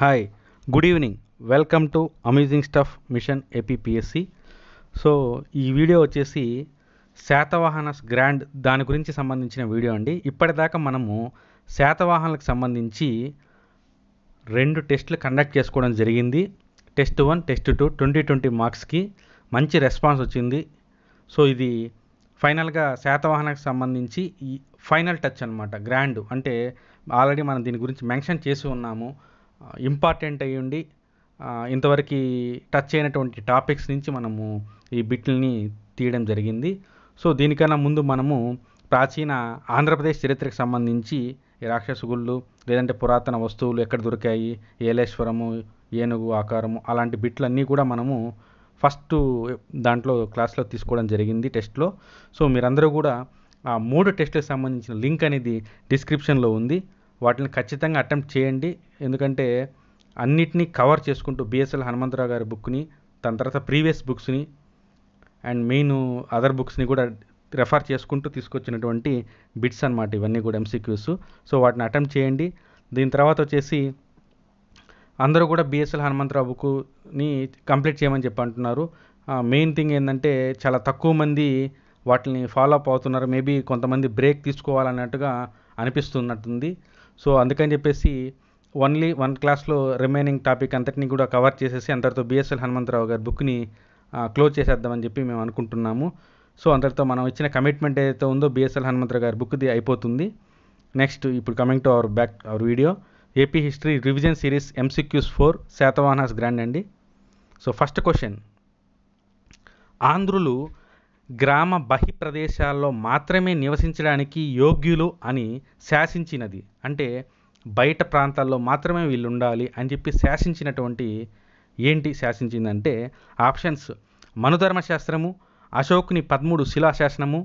hi good evening welcome to amazing stuff mission APPSC so ఈ video వచ్చేసి Satavahanas grand దాని గురించి సంబంధించిన వీడియో అండి ఇప్పటిదాకా మనము శాతవాహనలకు సంబంధించి రెండు టెస్టులు కండక్ట్ చేసుకోవడం జరిగింది test one test two twenty twenty మార్క్స్కి మంచి రెస్పాన్స్ వచ్చింది సో ఇది ఫైనల్గా శాతవాహనకు సంబంధించి ఈ ఫైనల్ టచ్ అనమాట గ్రాండ్ అంటే ఆల్రెడీ మనం దీని గురించి మెన్షన్ చేసి ఉన్నాము ఇంపార్టెంట్ అయ్యుండి ఇంతవరకు టచ్ అయినటువంటి టాపిక్స్ నుంచి మనము ఈ బిట్లని తీయడం జరిగింది సో దీనికన్నా ముందు మనము ప్రాచీన ఆంధ్రప్రదేశ్ చరిత్రకు సంబంధించి ఈ గుళ్ళు లేదంటే పురాతన వస్తువులు ఎక్కడ దొరికాయి ఏలేశ్వరము ఏనుగు ఆకారము అలాంటి బిట్లన్నీ కూడా మనము ఫస్ట్ దాంట్లో క్లాస్లో తీసుకోవడం జరిగింది టెస్ట్లో సో మీరందరూ కూడా ఆ మూడు టెస్ట్లకు సంబంధించిన లింక్ అనేది డిస్క్రిప్షన్లో ఉంది వాటిని ఖచ్చితంగా అటెంప్ట్ చేయండి ఎందుకంటే అన్నిటినీ కవర్ చేసుకుంటూ బిఎస్ఎల్ హనుమంతరావు గారి బుక్ని దాని తర్వాత ప్రీవియస్ బుక్స్ని అండ్ మెయిన్ అదర్ బుక్స్ని కూడా రెఫర్ చేసుకుంటూ తీసుకొచ్చినటువంటి బిట్స్ అనమాట ఇవన్నీ కూడా ఎంసీక్యూస్ సో వాటిని అటెంప్ట్ చేయండి దీని తర్వాత వచ్చేసి అందరూ కూడా బిఎస్ఎల్ హనుమంతరావు బుక్ని కంప్లీట్ చేయమని చెప్పి అంటున్నారు మెయిన్ థింగ్ ఏంటంటే చాలా తక్కువ మంది వాటిని ఫాలో అప్ అవుతున్నారు మేబీ కొంతమంది బ్రేక్ తీసుకోవాలన్నట్టుగా అనిపిస్తున్నట్టుంది సో అందుకని చెప్పేసి ఓన్లీ వన్ క్లాస్లో రిమైనింగ్ టాపిక్ అంతటిని కూడా కవర్ చేసేసి అందరితో బిఎస్ఎల్ హనుమంతరావు గారి బుక్ని క్లోజ్ చేసేద్దామని చెప్పి మేము అనుకుంటున్నాము సో అందరితో మనం ఇచ్చిన కమిట్మెంట్ ఏదైతే ఉందో బిఎస్ఎల్ హనుమంతరావు గారి బుక్ది అయిపోతుంది నెక్స్ట్ ఇప్పుడు coming to our back our video AP history revision series MCQs for Satavahanas grand అండి సో ఫస్ట్ క్వశ్చన్ ఆంధ్రులు గ్రామ బహి ప్రదేశాల్లో మాత్రమే నివసించడానికి యోగ్యులు అని శాసించినది అంటే బయట ప్రాంతాల్లో మాత్రమే వీళ్ళు ఉండాలి అని చెప్పి శాసించినటువంటి ఏంటి శాసించిందంటే ఆప్షన్స్ మనుధర్మశాస్త్రము అశోకుని పదమూడు శిలాశాసనము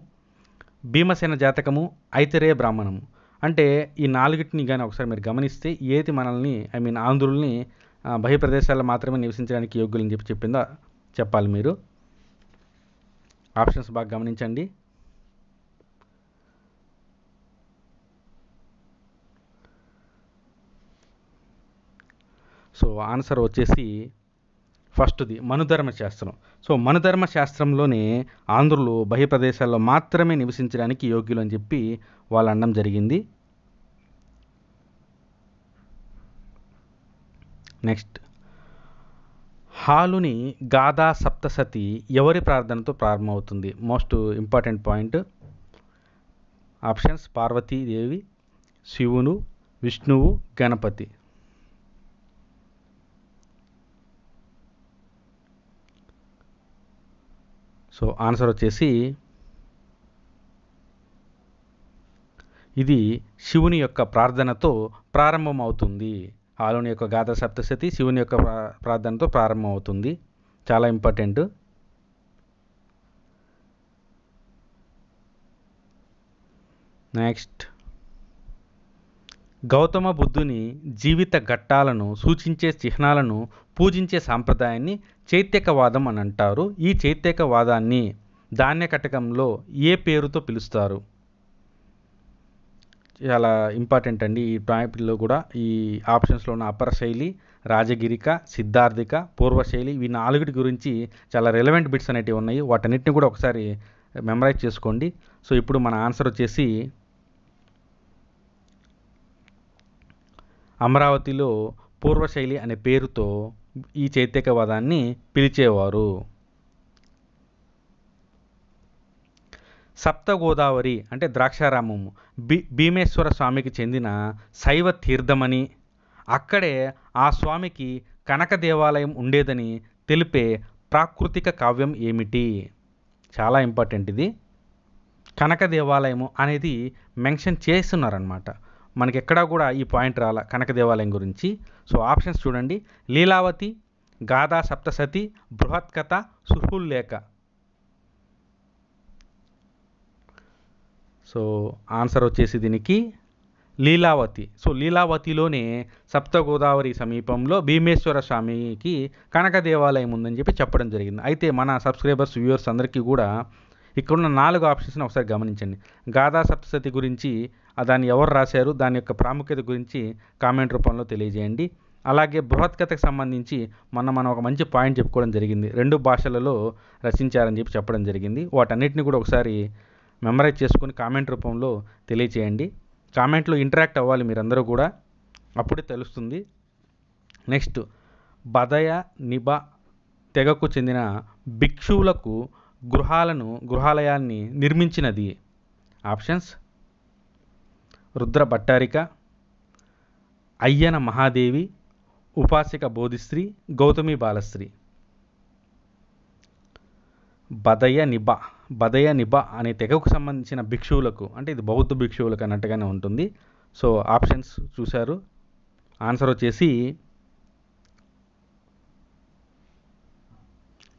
భీమసేన జాతకము ఐతరే బ్రాహ్మణము అంటే ఈ నాలుగిటిని కానీ ఒకసారి మీరు గమనిస్తే ఏది మనల్ని ఐ మీన్ ఆంధ్రుల్ని బహిప్రదేశాల్లో మాత్రమే నివసించడానికి యోగ్యులని చెప్పి చెప్పిందో చెప్పాలి మీరు ఆప్షన్స్ బాగా గమనించండి సో ఆన్సర్ వచ్చేసి ఫస్ట్ది మనుధర్మ శాస్త్రం సో మనుధర్మ శాస్త్రంలోనే ఆంధ్రులు బహిప్రదేశాల్లో మాత్రమే నివసించడానికి యోగ్యులు అని చెప్పి వాళ్ళు అనడం జరిగింది నెక్స్ట్ హాలుని గాథా సప్తసతి ఎవరి ప్రార్థనతో ప్రారంభమవుతుంది most important point options Parvatidevi శివును విష్ణువు గణపతి సో ఆన్సర్ వచ్చేసి ఇది శివుని యొక్క ప్రార్థనతో ప్రారంభమవుతుంది ఆలోని యొక్క గాథ సప్తశతి శివుని యొక్క ప్రార్థనతో ప్రారంభమవుతుంది చాలా ఇంపార్టెంట్ నెక్స్ట్ గౌతమ బుద్ధుని జీవిత ఘట్టాలను సూచించే చిహ్నాలను పూజించే సాంప్రదాయాన్ని చైత్యకవాదం అని అంటారు ఈ చైత్యకవాదాన్ని ధాన్య కటకంలో ఏ పేరుతో పిలుస్తారు చాలా ఇంపార్టెంట్ అండి ఈ టాపిక్లో కూడా ఈ ఆప్షన్స్లో ఉన్న అపర శైలి రాజగిరిక సిద్ధార్థిక పూర్వశైలి ఈ నాలుగుటి గురించి చాలా రెలవెంట్ బిట్స్ అనేటివి ఉన్నాయి వాటన్నిటిని కూడా ఒకసారి మెమరైజ్ చేసుకోండి సో ఇప్పుడు మన ఆన్సర్ వచ్చేసి అమరావతిలో పూర్వశైలి అనే పేరుతో ఈ చైత్యకవాదాన్ని పిలిచేవారు సప్తగోదావరి అంటే ద్రాక్షారామము భీ భీమేశ్వర స్వామికి చెందిన శైవ తీర్థమని అక్కడే ఆ స్వామికి కనక దేవాలయం ఉండేదని తెలిపే ప్రాకృతిక కావ్యం ఏమిటి చాలా ఇంపార్టెంట్ ఇది కనక దేవాలయము అనేది మెన్షన్ చేస్తున్నారనమాట మనకి ఎక్కడా కూడా ఈ పాయింట్ రాల కనక దేవాలయం గురించి సో ఆప్షన్స్ చూడండి లీలావతి గాథా సప్తసతి బృహత్కథ సుహుల్లేఖ సో ఆన్సర్ వచ్చేసి దీనికి లీలావతి సో లీలావతిలోనే సప్తగోదావరి సమీపంలో భీమేశ్వర స్వామికి కనక దేవాలయం ఉందని చెప్పి చెప్పడం జరిగింది అయితే మన సబ్స్క్రైబర్స్ వ్యూవర్స్ అందరికీ కూడా ఇక్కడున్న నాలుగు ఆప్షన్స్ని ఒకసారి గమనించండి గాథా సప్తసతి గురించి దాన్ని ఎవరు రాశారు దాని యొక్క ప్రాముఖ్యత గురించి కామెంట్ రూపంలో తెలియజేయండి అలాగే బృహత్కథకు సంబంధించి మన మనం ఒక మంచి పాయింట్ చెప్పుకోవడం జరిగింది రెండు భాషలలో రచించారని చెప్పి చెప్పడం జరిగింది వాటన్నిటిని కూడా ఒకసారి మెమరైజ్ చేసుకుని కామెంట్ రూపంలో తెలియచేయండి కామెంట్లో ఇంటరాక్ట్ అవ్వాలి మీరందరూ కూడా అప్పుడే తెలుస్తుంది నెక్స్ట్ బదయ నిబ తెగకు చెందిన భిక్షువులకు గృహాలను గృహాలయాన్ని నిర్మించినది options Rudra Bhattarika Ayyana Mahadevi Upasika Bodhisri Gautami Balasri Bhadayaniya Bhadayaniya అనే తెగకు సంబంధించిన భిక్షువులకు అంటే ఇది బౌద్ధ భిక్షువులకు అన్నట్టుగానే ఉంటుంది సో ఆప్షన్స్ చూశారు ఆన్సర్ వచ్చేసి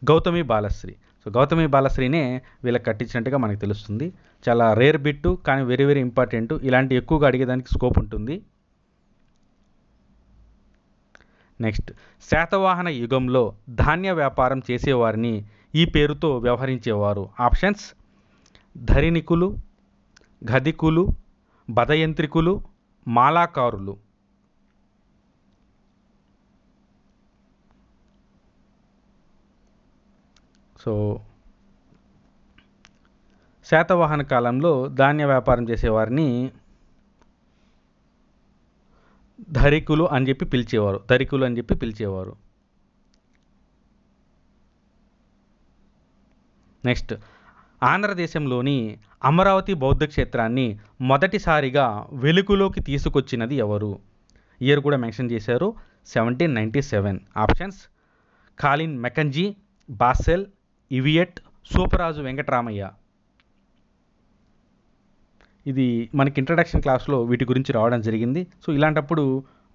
గౌతమి బాలశ్రీ సో గౌతమి బాలశ్రీనే వీళ్ళకి కట్టించినట్టుగా మనకు తెలుస్తుంది చాలా రేర్ బిట్టు కానీ వెరీ వెరీ ఇంపార్టెంట్ ఇలాంటి ఎక్కువగా అడిగేదానికి స్కోప్ ఉంటుంది నెక్స్ట్ శాతవాహన యుగంలో ధాన్య వ్యాపారం చేసేవారిని ఈ పేరుతో వ్యవహరించేవారు ఆప్షన్స్ ధరినికులు గదికులు బదయంత్రికులు మాలాకారులు సో శాతవాహన కాలంలో ధాన్య వ్యాపారం చేసేవారిని ధరికులు అని చెప్పి పిలిచేవారు ధరికులు అని చెప్పి పిలిచేవారు నెక్స్ట్ ఆంధ్రదేశంలోని అమరావతి బౌద్ధ క్షేత్రాన్ని మొదటిసారిగా వెలుగులోకి తీసుకొచ్చినది ఎవరు ఇయర్ కూడా మెన్షన్ చేశారు seventeen ninety seven options Colin Mackenzie Boswell Elliot Suparaju Venkataramayya ఇది మనకి ఇంట్రడక్షన్ క్లాస్లో వీటి గురించి రావడం జరిగింది సో ఇలాంటప్పుడు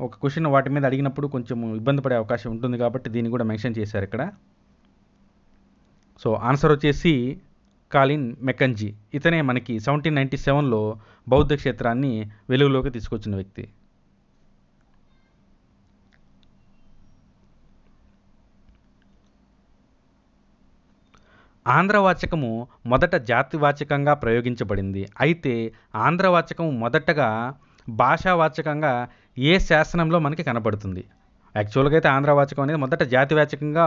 ఒక క్వశ్చన్ వాటి మీద అడిగినప్పుడు కొంచెం ఇబ్బంది పడే అవకాశం ఉంటుంది కాబట్టి దీన్ని కూడా మెన్షన్ చేశారు ఇక్కడ సో ఆన్సర్ వచ్చేసి కాలిన్ మెకంజీ ఇతనే మనకి సెవెంటీన్ నైంటీ సెవెన్లో బౌద్ధ క్షేత్రాన్ని వెలుగులోకి తీసుకొచ్చిన వ్యక్తి ఆంధ్రవాచకము మొదట జాతివాచకంగా ప్రయోగించబడింది అయితే ఆంధ్రవాచకము మొదటగా భాషావాచకంగా ఏ శాసనంలో మనకి కనబడుతుంది యాక్చువల్గా అయితే ఆంధ్రవాచకం అనేది మొదట జాతివాచకంగా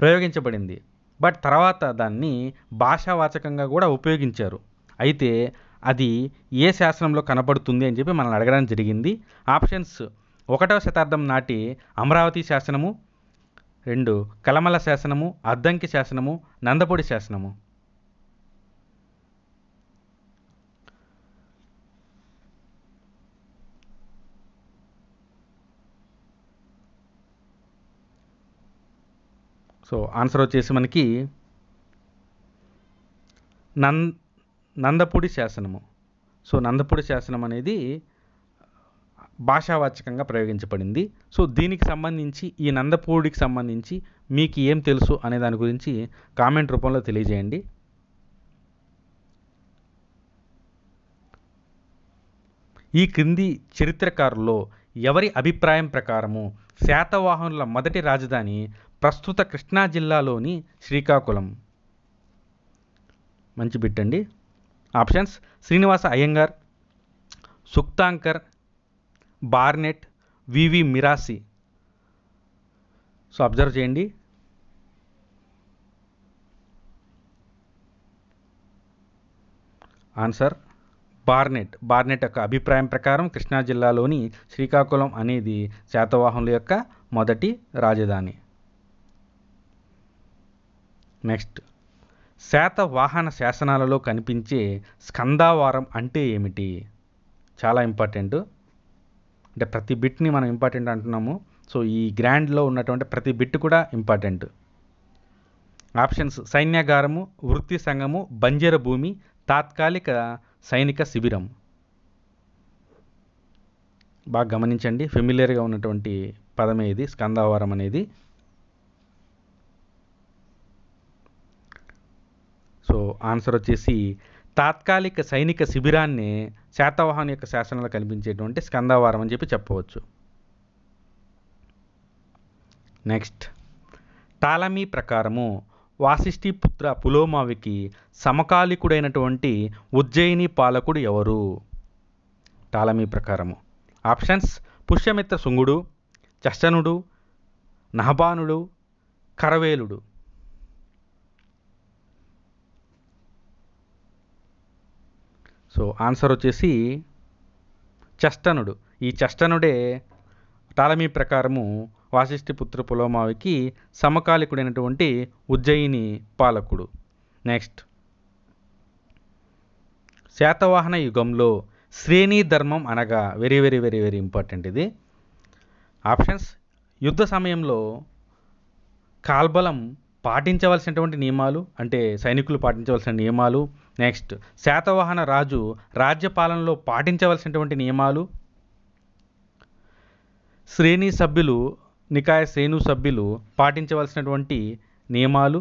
ప్రయోగించబడింది బట్ తర్వాత దాన్ని భాషావాచకంగా కూడా ఉపయోగించారు అయితే అది ఏ శాసనంలో కనపడుతుంది అని చెప్పి మనల్ని అడగడం జరిగింది ఆప్షన్స్ ఒకటవ శతాబ్దం నాటి అమరావతి శాసనము రెండు కలమల శాసనము అద్దంకి శాసనము నందపూడి శాసనము సో ఆన్సర్ వచ్చేసి మనకి నంద్ నందపూడి శాసనము సో నందపూడి శాసనం అనేది భాషావాచకంగా ప్రయోగించబడింది సో దీనికి సంబంధించి ఈ నందపూడికి సంబంధించి మీకు ఏం తెలుసు అనే దాని గురించి కామెంట్ రూపంలో తెలియజేయండి ఈ క్రింది చరిత్రకారుల్లో ఎవరి అభిప్రాయం ప్రకారము శాతవాహనుల మొదటి రాజధాని ప్రస్తుత కృష్ణా జిల్లాలోని శ్రీకాకుళం మంచి బిట్టండి options Srinivasa Iyengar Sukthankar Barnett V V Mirashi so observe చేయండి ఆన్సర్ బార్నెట్ బార్నెట్ యొక్క అభిప్రాయం ప్రకారం కృష్ణా జిల్లాలోని శ్రీకాకుళం అనేది శాతవాహనుల యొక్క మొదటి రాజధాని నెక్స్ట్ శాతవాహన శాసనాలలో కనిపించే స్కందావారం అంటే ఏమిటి చాలా ఇంపార్టెంట్ అంటే ప్రతి బిట్ని మనం ఇంపార్టెంట్ అంటున్నాము సో ఈ గ్రాండ్లో ఉన్నటువంటి ప్రతి బిట్ కూడా ఇంపార్టెంట్ ఆప్షన్స్ సైన్యాగారము వృత్తి సంఘము బంజర భూమి తాత్కాలిక సైనిక శిబిరం బాగా గమనించండి ఫెమిలియర్గా ఉన్నటువంటి పదమే ఇది స్కందావరం అనేది సో ఆన్సర్ వచ్చేసి తాత్కాలిక సైనిక శిబిరాన్ని శాతవాహన్ యొక్క శాసనాలు కనిపించేటువంటి స్కందవారం అని చెప్పి చెప్పవచ్చు నెక్స్ట్ టాలమీ ప్రకారము వాసిష్ఠి పుత్ర పులోమావికి సమకాలికుడైనటువంటి ఉజ్జయిని పాలకుడు ఎవరు టాలమీ ప్రకారము ఆప్షన్స్ పుష్యమిత్ర శృంగుడు చష్టనుడు నహబానుడు కరవేలుడు సో ఆన్సర్ వచ్చేసి చష్టనుడు ఈ చష్టనుడే టాలమీ ప్రకారము వాసిష్ఠి పుత్ర పులోమావికి సమకాలికుడైనటువంటి ఉజ్జయిని పాలకుడు నెక్స్ట్ శాతవాహన యుగంలో శ్రేణీ ధర్మం అనగా very very very very important ఇది ఆప్షన్స్ యుద్ధ సమయంలో కాల్బలం పాటించవలసినటువంటి నియమాలు అంటే సైనికులు పాటించవలసిన నియమాలు నెక్స్ట్ శాతవాహన రాజు రాజ్యపాలనలో పాటించవలసినటువంటి నియమాలు శ్రేణి సభ్యులు నికాయ శ్రేణు సభ్యులు పాటించవలసినటువంటి నియమాలు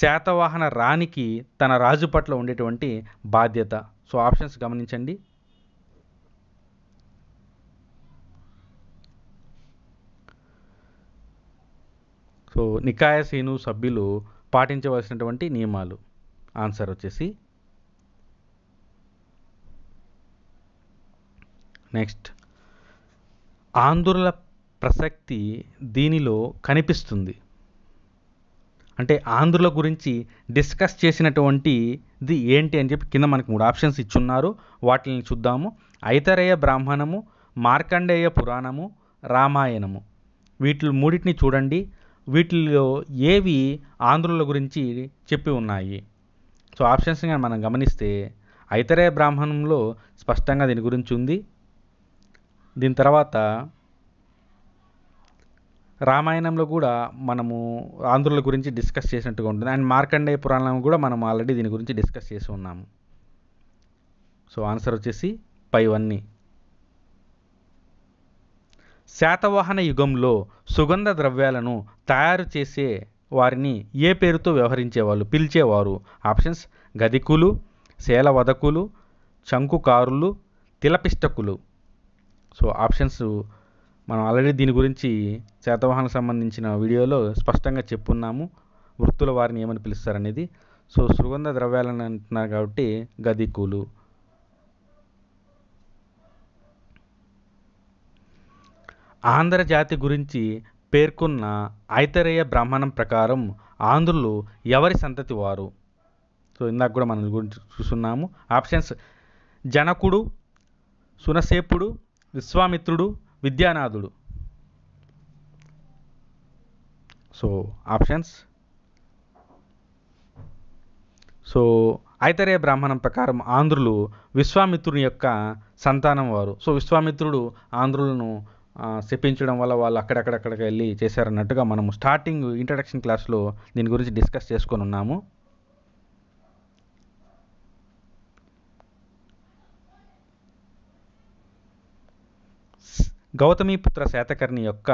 శాతవాహన రాణికి తన రాజు పట్ల ఉండేటువంటి బాధ్యత సో ఆప్షన్స్ గమనించండి సో నికాయ శ్రేణు సభ్యులు పాటించవలసినటువంటి నియమాలు ఆన్సర్ వచ్చేసి నెక్స్ట్ ఆంధ్రుల ప్రసక్తి దీనిలో కనిపిస్తుంది అంటే ఆంధ్రుల గురించి డిస్కస్ చేసినటువంటిది ఏంటి అని చెప్పి కింద మనకు మూడు ఆప్షన్స్ ఇచ్చున్నారు వాటిని చూద్దాము ఐతరేయ బ్రాహ్మణము మార్కండేయ పురాణము రామాయణము వీటి మూడింటిని చూడండి వీటిల్లో ఏవి ఆంధ్రుల గురించి చెప్పి ఉన్నాయి సో ఆప్షన్స్గా మనం గమనిస్తే ఐతరే బ్రాహ్మణంలో స్పష్టంగా దీని గురించి ఉంది దీని తర్వాత రామాయణంలో కూడా మనము ఆంధ్రుల గురించి డిస్కస్ చేసినట్టుగా ఉంటుంది అండ్ మార్కండేయ పురాణం కూడా మనం ఆల్రెడీ దీని గురించి డిస్కస్ చేసి ఉన్నాము సో ఆన్సర్ వచ్చేసి పైవన్నీ శాతవాహన యుగంలో సుగంధ ద్రవ్యాలను తయారు చేసే వారిని ఏ పేరుతో వ్యవహరించేవాళ్ళు పిలిచేవారు ఆప్షన్స్ గదికులు శేలవదకులు చంకుకారులు తిలపిష్టకులు సో ఆప్షన్స్ మనం ఆల్రెడీ దీని గురించి శాతవాహనకు సంబంధించిన వీడియోలో స్పష్టంగా చెప్పున్నాము వృత్తుల వారిని ఏమని పిలుస్తారనేది సో సుగంధ ద్రవ్యాలను అంటున్నారు కాబట్టి గదికులు ఆంధ్ర జాతి గురించి పేర్కొన్న ఐతరేయ బ్రాహ్మణం ప్రకారం ఆంధ్రులు ఎవరి సంతతి వారు సో ఇందాక కూడా మనం గురించి చూస్తున్నాము ఆప్షన్స్ జనకుడు సునసేపుడు విశ్వామిత్రుడు విద్యానాథుడు సో ఆప్షన్స్ సో ఐతరేయ బ్రాహ్మణం ప్రకారం ఆంధ్రులు విశ్వామిత్రుని యొక్క సంతానం వారు సో విశ్వామిత్రుడు ఆంధ్రులను శపించడం వల్ల వాళ్ళు అక్కడక్కడక్కడికి వెళ్ళి చేశారన్నట్టుగా మనము స్టార్టింగ్ ఇంట్రడక్షన్ క్లాస్లో దీని గురించి డిస్కస్ చేసుకొని ఉన్నాము గౌతమిపుత్ర శాతకర్ణి యొక్క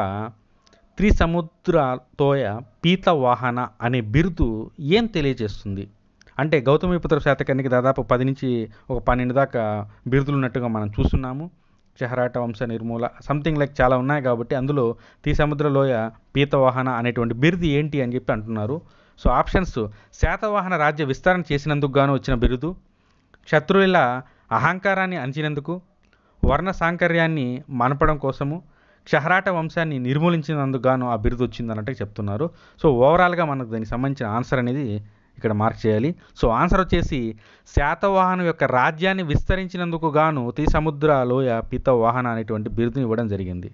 త్రిసముద్రతోయ పీత వాహన అనే బిరుదు ఏం తెలియజేస్తుంది అంటే గౌతమిపుత్ర శాతకర్ణికి దాదాపు పది నుంచి ఒక పన్నెండు దాకా బిరుదులు ఉన్నట్టుగా మనం చూస్తున్నాము చెహరాట వంశ నిర్మూల సంథింగ్ లైక్ చాలా ఉన్నాయి కాబట్టి అందులో సముద్ర లోయ పీతవాహన అనేటువంటి బిరుది ఏంటి అని చెప్పి అంటున్నారు సో ఆప్షన్స్ శాతవాహన రాజ్య విస్తరణ చేసినందుకు గాను వచ్చిన బిరుదు శత్రువుల అహంకారాన్ని అంచినందుకు వర్ణ సాంకర్యాన్ని మనపడం కోసము క్షహరాట వంశాన్ని నిర్మూలించినందుకు గాను ఆ బిరుదు వచ్చిందన్నట్టు చెప్తున్నారు సో ఓవరాల్గా మనకు దానికి సంబంధించిన ఆన్సర్ అనేది ఇక్కడ మార్క్ చేయాలి సో ఆన్సర్ వచ్చేసి శాతవాహనం యొక్క రాజ్యాన్ని విస్తరించినందుకు గాను తీసముద్ర లోయ పితవాహన అనేటువంటి బిరుదుని ఇవ్వడం జరిగింది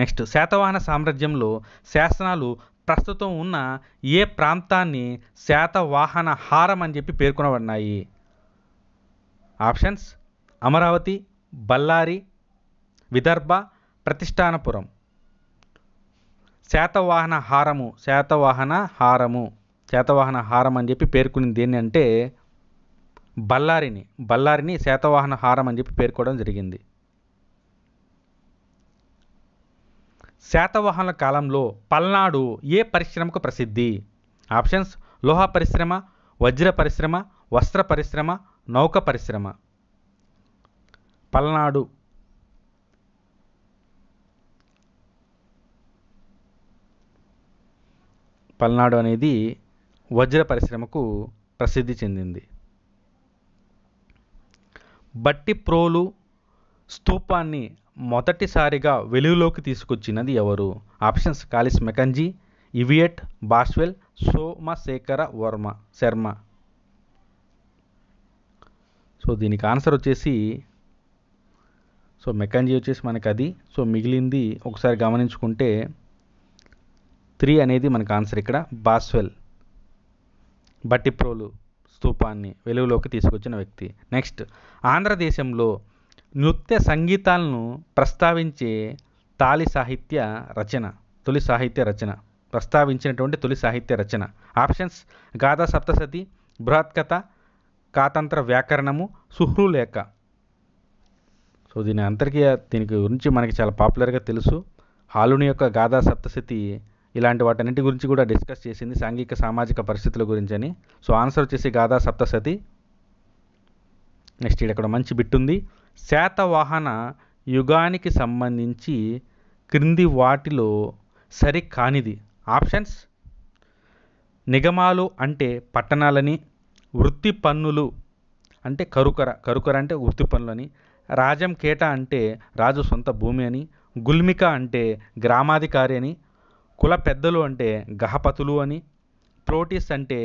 నెక్స్ట్ శాతవాహన సామ్రాజ్యంలో శాసనాలు ప్రస్తుతం ఉన్న ఏ ప్రాంతాన్ని శాతవాహన హారం అని చెప్పి పేర్కొనబడినాయి ఆప్షన్స్ అమరావతి బళ్ళారి విదర్భ ప్రతిష్టానపురం శాతవాహన హారము శాతవాహన హారము శాతవాహన హారం అని చెప్పి పేర్కొని దేన్ని అంటే బల్లారిని బల్లారిని శాతవాహన హారం అని చెప్పి పేర్కోవడం జరిగింది శాతవాహనుల కాలంలో పల్నాడు ఏ పరిశ్రమకు ప్రసిద్ధి ఆప్షన్స్ లోహ పరిశ్రమ వజ్ర పరిశ్రమ వస్త్ర పరిశ్రమ నౌక పరిశ్రమ పల్నాడు పల్నాడు అనేది వజ్ర పరిశ్రమకు ప్రసిద్ధి చెందింది బట్టి ప్రోలు స్థూపాన్ని మొదటిసారిగా వెలుగులోకి తీసుకొచ్చినది ఎవరు options Colin Mackenzie Elliot Boswell Somasekhara Varma Sharma so దీనికి ఆన్సర్ వచ్చేసి సో మెకాంజీ వచ్చేసి మనకు అది సో మిగిలింది ఒకసారి గమనించుకుంటే త్రీ అనేది మనకు ఆన్సర్ ఇక్కడ బాస్వెల్ బట్టిప్రోలు స్తూపాన్ని వెలుగులోకి తీసుకొచ్చిన వ్యక్తి నెక్స్ట్ ఆంధ్రదేశంలో నృత్య సంగీతాలను ప్రస్తావించే తాలి సాహిత్య రచన తొలి సాహిత్య రచన ప్రస్తావించినటువంటి తొలి సాహిత్య రచన ఆప్షన్స్ గాథా సప్తసతి బృహత్కథ కాతంత్ర వ్యాకరణము లేఖ సో దీని అంతర్గీయ దీని గురించి మనకి చాలా పాపులర్గా తెలుసు హాలుని యొక్క గాథా సప్తశతి ఇలాంటి వాటన్నిటి గురించి కూడా డిస్కస్ చేసింది సాంఘిక సామాజిక పరిస్థితుల గురించి అని సో ఆన్సర్ వచ్చేసి గాథా సప్తసతి నెక్స్ట్ ఇక్కడ మంచి బిట్టుంది ఉంది శాతవాహన యుగానికి సంబంధించి క్రింది వాటిలో సరి కానిది ఆప్షన్స్ నిగమాలు అంటే పట్టణాలని వృత్తి పన్నులు అంటే కరుకర కరుకర అంటే వృత్తి పన్నులని రాజం కేట అంటే రాజు సొంత భూమి అని గుల్మిక అంటే గ్రామాధికారి అని కుల పెద్దలు అంటే గహపతులు అని ప్రోటీస్ అంటే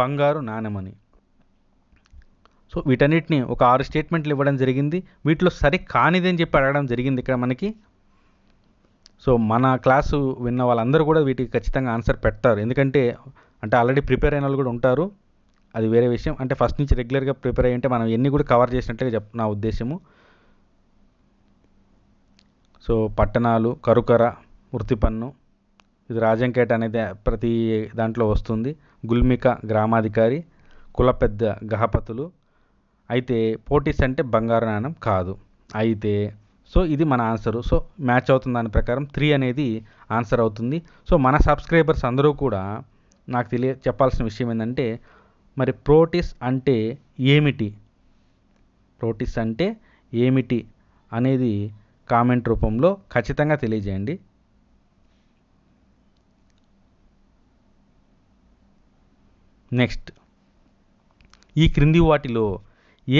బంగారు నాణెమని సో వీటన్నిటిని ఒక ఆరు స్టేట్మెంట్లు ఇవ్వడం జరిగింది వీటిలో సరి కానిదని చెప్పి అడగడం జరిగింది ఇక్కడ మనకి సో మన క్లాసు విన్న వాళ్ళందరూ కూడా వీటికి ఖచ్చితంగా ఆన్సర్ పెడతారు ఎందుకంటే అంటే ఆల్రెడీ ప్రిపేర్ అయిన వాళ్ళు కూడా ఉంటారు అది వేరే విషయం అంటే ఫస్ట్ నుంచి రెగ్యులర్గా ప్రిపేర్ అయ్యి ఉంటే మనం ఎన్ని కూడా కవర్ చేసినట్లుగా చెప్ నా ఉద్దేశము సో పట్టణాలు కరుకర వృత్తిపన్ను ఇది రాజంకేట అనేది ప్రతి దాంట్లో వస్తుంది గుల్మిక గ్రామాధికారి కుల పెద్ద గహపతులు అయితే పోటీస్ అంటే బంగారు నాణం కాదు అయితే సో ఇది మన ఆన్సరు సో మ్యాచ్ అవుతుంది దాని ప్రకారం త్రీ అనేది ఆన్సర్ అవుతుంది సో మన సబ్స్క్రైబర్స్ అందరూ కూడా నాకు తెలియ చెప్పాల్సిన విషయం ఏంటంటే మరి ప్రోటీస్ అంటే ఏమిటి ప్రోటీస్ అంటే ఏమిటి అనేది కామెంట్ రూపంలో ఖచ్చితంగా తెలియజేయండి నెక్స్ట్ ఈ క్రింది వాటిలో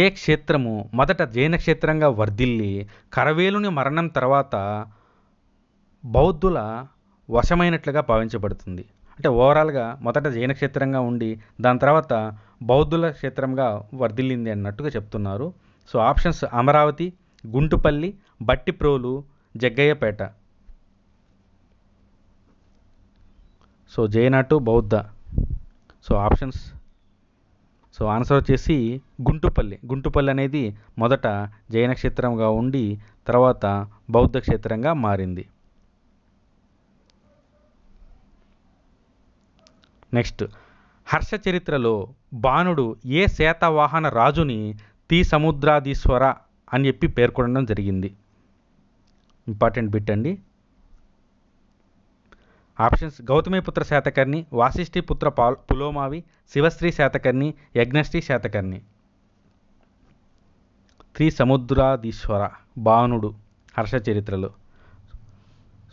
ఏ క్షేత్రము మొదట జైన క్షేత్రంగా వర్ధిల్లి కరవేలుని మరణం తర్వాత బౌద్ధుల వశమైనట్లుగా భావించబడుతుంది అంటే ఓవరాల్గా మొదట జైన క్షేత్రంగా ఉండి దాని తర్వాత బౌద్ధుల క్షేత్రంగా వర్ధిల్లింది అన్నట్టుగా చెప్తున్నారు so options Amaravati Guntupalli Bhattiprolu Jaggayyapeta so జైనటు టు బౌద్ధ సో ఆప్షన్స్ సో ఆన్సర్ వచ్చేసి గుంటుపల్లి గుంటుపల్లి అనేది మొదట జైన క్షేత్రంగా ఉండి తర్వాత బౌద్ధ క్షేత్రంగా మారింది నెక్స్ట్ హర్ష చరిత్రలో బాణుడు ఏ శేతవాహన రాజుని తీ సముద్రాధీశ్వర అని చెప్పి పేర్కొనడం జరిగింది ఇంపార్టెంట్ బిట్ అండి ఆప్షన్స్ గౌతమిపుత్ర శాతకర్ణి పుత్ర పాల్ పులోమావి శివశ్రీ శాతకర్ణి యజ్ఞశ్రీ శాతకర్ణి శ్రీ సముద్రాధీశ్వర బాణుడు చరిత్రలు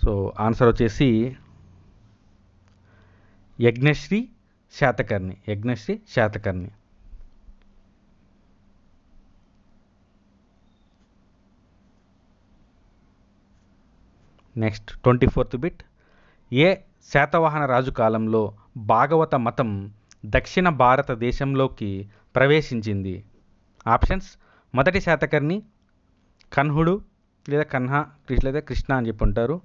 సో ఆన్సర్ వచ్చేసి Yajnasri Satakarni Yajnasri Satakarni next twenty fourth bit ఏ శాతవాహన రాజు కాలంలో భాగవత మతం దక్షిణ భారతదేశంలోకి ప్రవేశించింది ఆప్షన్స్ మొదటి శాతకర్ణి కన్హుడు లేదా కన్హా కృష్ణ లేదా కృష్ణ అని చెప్పి ఉంటారు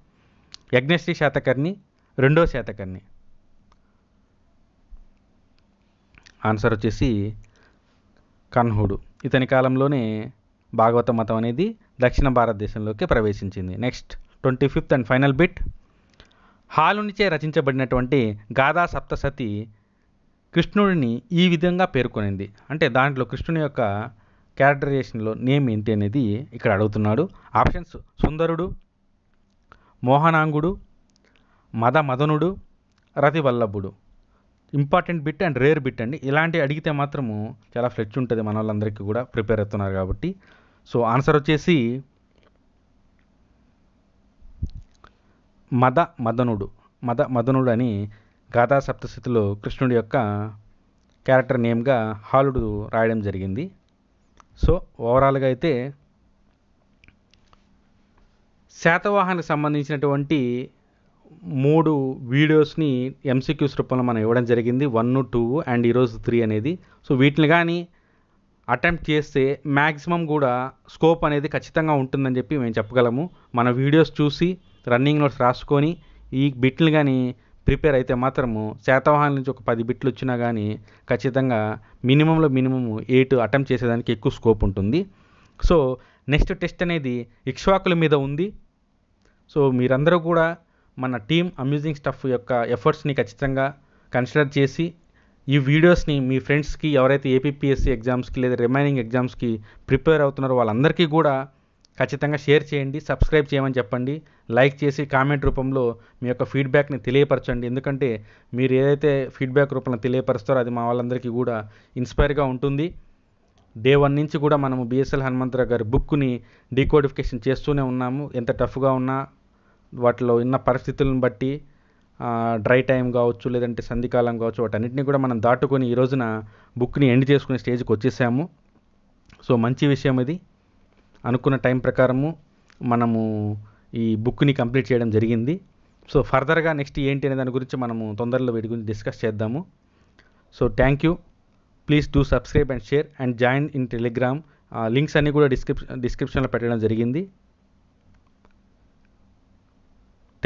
యజ్ఞశ్రీ శాతకర్ణి రెండో శాతకర్ణి ఆన్సర్ వచ్చేసి కన్హుడు ఇతని కాలంలోనే భాగవత మతం అనేది దక్షిణ భారతదేశంలోకి ప్రవేశించింది next twenty fifth and final bit హాలునిచే రచించబడినటువంటి గాథా సప్తసతి కృష్ణుడిని ఈ విధంగా పేర్కొనింది అంటే దాంట్లో కృష్ణుని యొక్క క్యారెక్టరైజేషన్లో నేమ్ ఏంటి అనేది ఇక్కడ అడుగుతున్నాడు ఆప్షన్స్ సుందరుడు మోహనాంగుడు మద మదనుడు రతివల్లభుడు important bit and rare bit అండి ఇలాంటివి అడిగితే మాత్రము చాలా ఫ్లెచ్ ఉంటుంది మన వాళ్ళందరికీ కూడా ప్రిపేర్ అవుతున్నారు కాబట్టి సో ఆన్సర్ వచ్చేసి మద మదనుడు మద మదనుడు అని గాథా సప్తశతిలో కృష్ణుడి యొక్క క్యారెక్టర్ నేమ్గా హాలుడు రాయడం జరిగింది సో ఓవరాల్గా అయితే శాతవాహానికి సంబంధించినటువంటి మూడు వీడియోస్ని ఎంసీక్యూస్ రూపంలో మనం ఇవ్వడం జరిగింది వన్ టూ అండ్ ఈరోజు త్రీ అనేది సో వీటిని కానీ అటెంప్ట్ చేస్తే మ్యాక్సిమం కూడా స్కోప్ అనేది ఖచ్చితంగా ఉంటుందని చెప్పి మేము చెప్పగలము మన వీడియోస్ చూసి రన్నింగ్ నోట్స్ రాసుకొని ఈ బిట్లు కానీ ప్రిపేర్ అయితే మాత్రము శాతవాహన నుంచి ఒక పది బిట్లు వచ్చినా కానీ ఖచ్చితంగా మినిమంలో మినిమము ఎయిట్ అటెంప్ట్ చేసేదానికి ఎక్కువ స్కోప్ ఉంటుంది సో నెక్స్ట్ టెస్ట్ అనేది ఇక్ష్వాకుల మీద ఉంది సో మీరందరూ కూడా మన టీమ్ అమ్యూజింగ్ స్టఫ్ యొక్క ఎఫర్ట్స్ని ఖచ్చితంగా కన్సిడర్ చేసి ఈ వీడియోస్ని మీ ఫ్రెండ్స్కి ఎవరైతే ఏపీఎస్సీ ఎగ్జామ్స్కి లేదా రిమైనింగ్ ఎగ్జామ్స్కి ప్రిపేర్ అవుతున్నారో వాళ్ళందరికీ కూడా ఖచ్చితంగా షేర్ చేయండి సబ్స్క్రైబ్ చేయమని చెప్పండి లైక్ చేసి కామెంట్ రూపంలో మీ యొక్క ఫీడ్బ్యాక్ని తెలియపరచండి ఎందుకంటే మీరు ఏదైతే ఫీడ్బ్యాక్ రూపంలో తెలియపరుస్తారో అది మా వాళ్ళందరికీ కూడా ఇన్స్పైర్గా ఉంటుంది డే వన్ నుంచి కూడా మనము బిఎస్ఎల్ హనుమంతరావు గారి బుక్ని డీకోడిఫికేషన్ చేస్తూనే ఉన్నాము ఎంత టఫ్గా ఉన్నా వాటిలో ఉన్న పరిస్థితులను బట్టి డ్రై టైం కావచ్చు లేదంటే సంధికాలం కావచ్చు వాటన్నిటిని కూడా మనం దాటుకొని ఈ రోజున బుక్ని ఎండ్ చేసుకునే స్టేజ్కి వచ్చేసాము సో మంచి విషయం ఇది అనుకున్న టైం ప్రకారము మనము ఈ బుక్ని కంప్లీట్ చేయడం జరిగింది సో ఫర్దర్గా నెక్స్ట్ ఏంటి అనే దాని గురించి మనము తొందరలో వీటి గురించి డిస్కస్ చేద్దాము so thank you please do subscribe and share and join in Telegram links అన్నీ కూడా డిస్క్రిప్ డిస్క్రిప్షన్లో పెట్టడం జరిగింది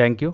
థ్యాంక్ యూ